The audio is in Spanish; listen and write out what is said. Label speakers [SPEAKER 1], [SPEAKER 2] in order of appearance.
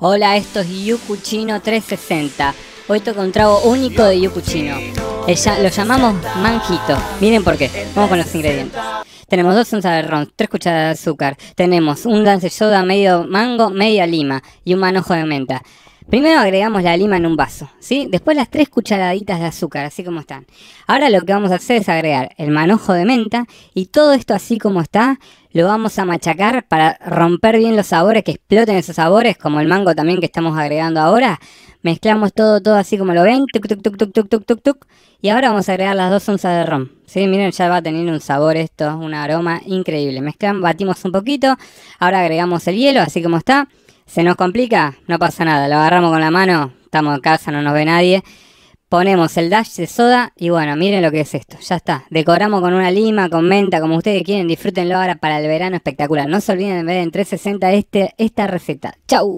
[SPEAKER 1] Hola, esto es Yucuchino 360. Hoy toca un trago único de Yucuchino. Eh, lo llamamos manjito. Miren por qué. Vamos con los ingredientes. Tenemos dos onzas de ron, tres cucharadas de azúcar. Tenemos un dance soda, medio mango, media lima y un manojo de menta. Primero agregamos la lima en un vaso, ¿sí? Después las tres cucharaditas de azúcar, así como están. Ahora lo que vamos a hacer es agregar el manojo de menta y todo esto así como está lo vamos a machacar para romper bien los sabores, que exploten esos sabores, como el mango también que estamos agregando ahora. Mezclamos todo, todo así como lo ven, tuk tuk tuk tuk tuk tuk tuk tuk. Y ahora vamos a agregar las dos onzas de ron. ¿sí? Miren, ya va a tener un sabor esto, un aroma increíble. Mezclamos, batimos un poquito, ahora agregamos el hielo, así como está. ¿Se nos complica? No pasa nada, lo agarramos con la mano, estamos en casa, no nos ve nadie. Ponemos el dash de soda y bueno, miren lo que es esto, ya está. Decoramos con una lima, con menta, como ustedes quieren, disfrútenlo ahora para el verano espectacular. No se olviden de ver en 360 este, esta receta. ¡Chau!